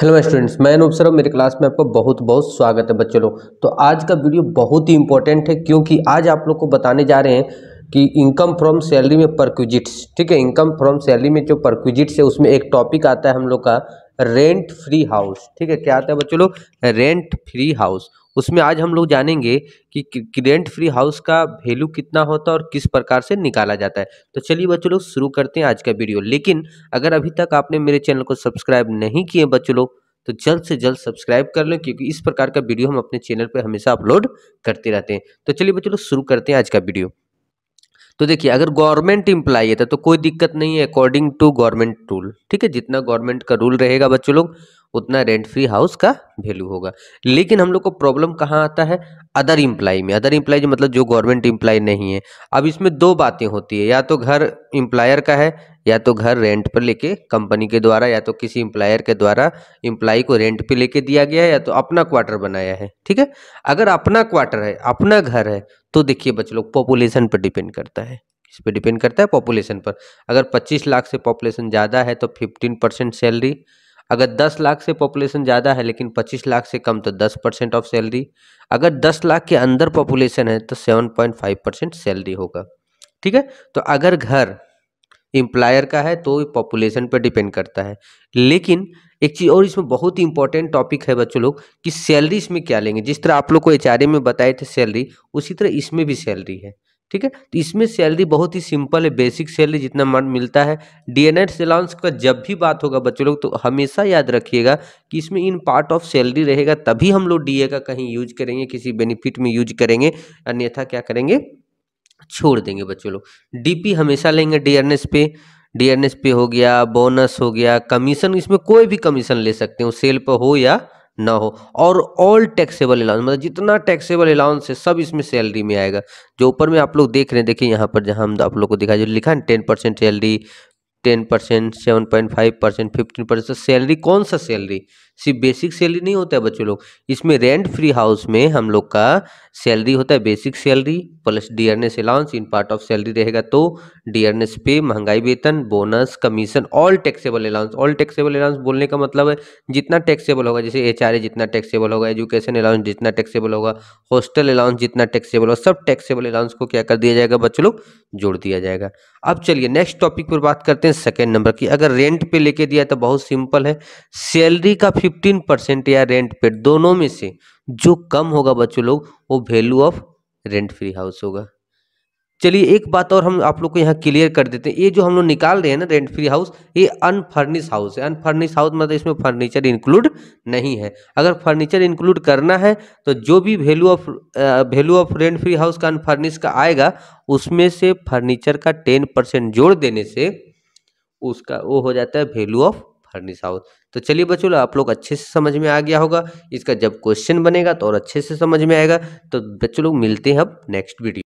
hello students मैं Anoop sir मेरे class में आपका बहुत बहुत स्वागत है बच्चों लोग तो आज का वीडियो बहुत ही इंपॉर्टेंट है क्योंकि आज आप लोग को बताने जा रहे हैं कि इनकम फ्रॉम सैलरी में परक्विजिट्स ठीक है इनकम फ्रॉम सैलरी में जो परक्विजिट्स है उसमें एक टॉपिक आता है हम लोग का रेंट फ्री हाउस ठीक है क्या आता है बच्चों लोग रेंट फ्री हाउस उसमें आज हम लोग जानेंगे कि रेंट फ्री हाउस का वैल्यू कितना होता है और किस प्रकार से निकाला जाता है तो चलिए बच्चों लोग शुरू करते हैं आज का वीडियो लेकिन अगर अभी तक आपने मेरे चैनल को सब्सक्राइब नहीं किए बच्चों लोग तो जल्द से जल्द सब्सक्राइब कर लें क्योंकि इस प्रकार का वीडियो हम अपने चैनल पर हमेशा अपलोड करते रहते हैं तो चलिए बच्चों लोग शुरू करते हैं आज का वीडियो तो देखिए अगर गवर्नमेंट इम्प्लाई है तो, तो कोई दिक्कत नहीं है अकॉर्डिंग टू गवर्नमेंट रूल ठीक है जितना गवर्नमेंट का रूल रहेगा बच्चों लोग उतना रेंट फ्री हाउस का वैल्यू होगा लेकिन हम लोग को प्रॉब्लम कहाँ आता है अदर इम्प्लाई में अदर इम्प्लाई जो मतलब जो गवर्नमेंट इम्प्लाई नहीं है अब इसमें दो बातें होती है या तो घर इम्प्लायर का है या तो घर रेंट पर लेके कंपनी के द्वारा या तो किसी इम्प्लायर के द्वारा इम्प्लाई को रेंट पर लेके दिया गया है या तो अपना क्वार्टर बनाया है ठीक है अगर अपना क्वार्टर है अपना घर है तो देखिए बच्चे लोग पॉपुलेशन पर डिपेंड करता है इस पर डिपेंड करता है पॉपुलेशन पर अगर 25 लाख से पॉपुलेशन ज़्यादा है तो 15 परसेंट सैलरी अगर 10 लाख से पॉपुलेशन ज़्यादा है लेकिन 25 लाख से कम तो 10 परसेंट ऑफ सैलरी अगर 10 लाख के अंदर पॉपुलेशन है तो 7.5 परसेंट सैलरी होगा ठीक है तो अगर घर एम्प्लायर का है तो पॉपुलेशन पर डिपेंड करता है लेकिन एक चीज़ और इसमें बहुत ही इंपॉर्टेंट टॉपिक है बच्चों लोग कि सैलरी इसमें क्या लेंगे जिस तरह आप लोग को एच में बताए थे सैलरी उसी तरह इसमें भी सैलरी है ठीक है तो इसमें सैलरी बहुत ही सिंपल है बेसिक सैलरी जितना मन मिलता है डीएनएड अलाउंस का जब भी बात होगा बच्चों लोग तो हमेशा याद रखिएगा कि इसमें इन पार्ट ऑफ सैलरी रहेगा तभी हम लोग डीए का कहीं यूज करेंगे किसी बेनिफिट में यूज करेंगे अन्यथा क्या करेंगे छोड़ देंगे बच्चों लोग डीपी हमेशा लेंगे डीएनएस पे डीएनएस पे हो गया बोनस हो गया कमीशन इसमें कोई भी कमीशन ले सकते हो सेल पर हो या ना हो और ऑल टैक्सेबल अलाउंस मतलब जितना टैक्सेबल अलाउंस है सब इसमें सैलरी में आएगा जो ऊपर में आप लोग देख रहे हैं देखिए यहाँ पर जहाँ हम आप लोग को दिखाई जो लिखा है ten percent salary ten percent seven point five percent fifteen percent salary कौन सा सैलरी सिर्फ बेसिक सैलरी नहीं होता है बच्चों लोग इसमें रेंट फ्री हाउस में हम लोग का सैलरी होता है बेसिक सैलरी प्लस डीआरएनएस allowance in part of salary रहेगा तो डीआरएनएस पे महंगाई वेतन bonus commission all taxable allowance all taxable allowance बोलने का मतलब है जितना टैक्सेबल होगा जैसे एच जितना टैक्सेबल होगा एजुकेशन अलाउंस जितना टैक्सेबल होगा हॉस्टल अलाउंस जितना टैक्सेबल होगा सब टैक्सेबल अलाउंस को क्या कर दिया जाएगा बच्चों लोग जोड़ दिया जाएगा अब चलिए नेक्स्ट टॉपिक पर बात करते हैं सेकेंड नंबर की अगर रेंट पे लेके दिया तो बहुत सिंपल है सैलरी का फिफ्टीन परसेंट या रेंट पे दोनों में से जो कम होगा बच्चों लोग वो value of rent free house होगा चलिए एक बात और हम आप लोग को यहाँ क्लियर कर देते हैं ये जो हम लोग निकाल रहे हैं ना रेंट फ्री हाउस ये अनफर्निश हाउस है अनफर्निश हाउस मतलब इसमें फर्नीचर इंक्लूड नहीं है अगर फर्नीचर इंक्लूड करना है तो जो भी value of value of rent free house का अनफर्निश का आएगा उसमें से फर्नीचर का टेन जोड़ देने से उसका वो हो जाता है वैल्यू ऑफ फर्निस हाउस तो चलिए बच्चों आप लोग अच्छे से समझ में आ गया होगा इसका जब क्वेश्चन बनेगा तो और अच्छे से समझ में आएगा तो बच्चों लोग मिलते हैं अब नेक्स्ट वीडियो